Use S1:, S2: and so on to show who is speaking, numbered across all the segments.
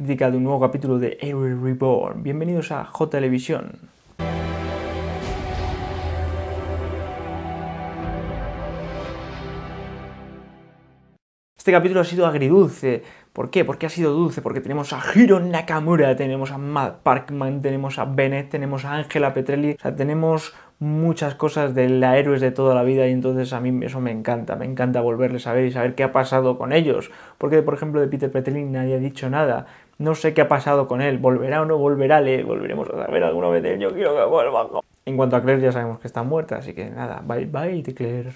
S1: de un nuevo capítulo de Every Reborn. Bienvenidos a J Televisión. Este capítulo ha sido agridulce. ¿Por qué? Porque ha sido dulce, porque tenemos a Hiro Nakamura, tenemos a Matt Parkman, tenemos a Bennett, tenemos a Angela Petrelli, o sea, tenemos muchas cosas de la héroes de toda la vida y entonces a mí eso me encanta, me encanta volverles a ver y saber qué ha pasado con ellos, porque por ejemplo de Peter Petrelli nadie ha dicho nada, no sé qué ha pasado con él, volverá o no volverá, le volveremos a saber alguna vez yo quiero que vuelva. En cuanto a Claire ya sabemos que está muerta, así que nada, bye bye Claire.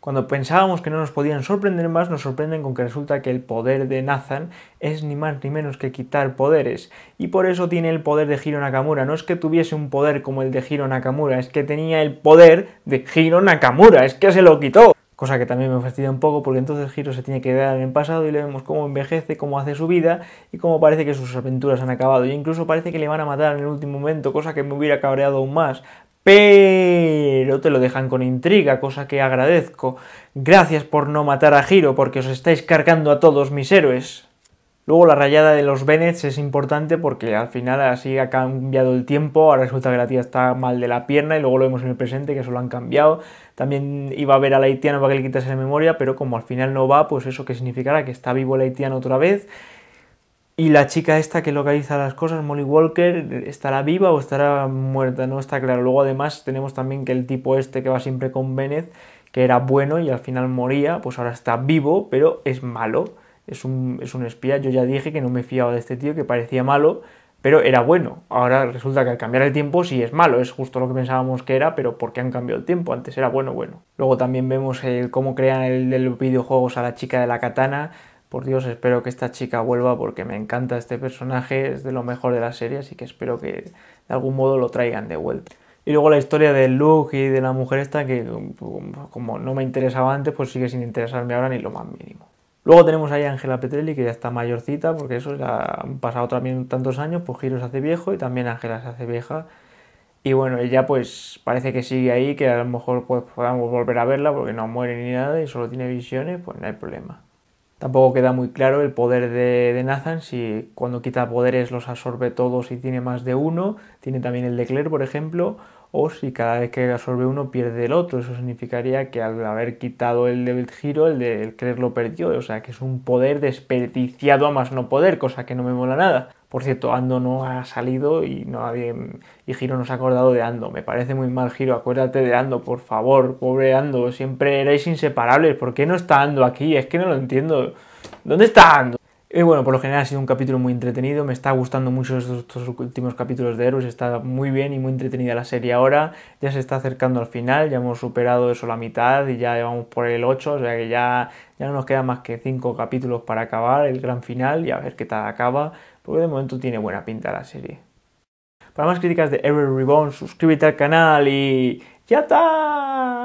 S1: Cuando pensábamos que no nos podían sorprender más, nos sorprenden con que resulta que el poder de Nathan es ni más ni menos que quitar poderes. Y por eso tiene el poder de Hiro Nakamura. No es que tuviese un poder como el de Hiro Nakamura, es que tenía el poder de Hiro Nakamura, es que se lo quitó cosa que también me fastidia un poco porque entonces Giro se tiene que quedar en el pasado y le vemos cómo envejece, cómo hace su vida y cómo parece que sus aventuras han acabado. Y incluso parece que le van a matar en el último momento, cosa que me hubiera cabreado aún más. Pero te lo dejan con intriga, cosa que agradezco. Gracias por no matar a Giro porque os estáis cargando a todos mis héroes. Luego la rayada de los benet es importante porque al final así ha cambiado el tiempo, ahora resulta que la tía está mal de la pierna y luego lo vemos en el presente que eso lo han cambiado. También iba a ver la haitiano para que le quitase la memoria, pero como al final no va, pues eso que significará que está vivo la haitiano otra vez. Y la chica esta que localiza las cosas, Molly Walker, ¿estará viva o estará muerta? No está claro. Luego además tenemos también que el tipo este que va siempre con Bennett, que era bueno y al final moría, pues ahora está vivo, pero es malo es un, espía. Yo ya dije que no me fiaba de este tío, que parecía malo, pero era bueno. Ahora resulta que al cambiar el tiempo sí es malo, es justo lo que pensábamos que era, pero ¿por qué han cambiado el tiempo? Antes era bueno, bueno. Luego también vemos cómo crean el, los videojuegos a la chica de la katana. Por Dios, espero que esta chica vuelva porque me encanta este personaje, es de lo mejor de la serie, así que espero que de algún modo lo traigan de vuelta. Y luego la historia de Luke y de la mujer esta, que como no me interesaba antes, pues sigue sin interesarme ahora ni lo más mínimo. Luego tenemos ahí a Ángela Petrelli, que ya está mayorcita, porque eso ya han pasado también tantos años, pues Giro se hace viejo y también Ángela se hace vieja. Y bueno, ella pues parece que sigue ahí, que a lo mejor pues podamos volver a verla porque no muere ni nada y solo tiene visiones, pues no hay problema. Tampoco queda muy claro el poder de, Nathan, si cuando quita poderes los absorbe todos y tiene más de uno, tiene también el de Claire, por ejemplo, o si cada vez que absorbe uno pierde el otro. Eso significaría que al haber quitado el de giro, el de Claire lo perdió, o sea que es un poder desperdiciado a más no poder, cosa que no me mola nada. Por cierto, Ando no ha salido y, no y Giro no se ha acordado de Ando. Me parece muy mal, Giro. Acuérdate de Ando, por favor. Pobre Ando, siempre erais inseparables. ¿Por qué no está Ando aquí? Es que no lo entiendo. ¿Dónde está Ando? Y bueno, por lo general ha sido un capítulo muy entretenido, me está gustando mucho estos, últimos capítulos de Heroes, está muy bien y muy entretenida la serie ahora, ya se está acercando al final, ya hemos superado eso la mitad y ya llevamos por el 8, o sea que ya, ya no nos quedan más que 5 capítulos para acabar el gran final y a ver qué tal acaba, porque de momento tiene buena pinta la serie. Para más críticas de Every Reborn, suscríbete al canal y ¡ya está!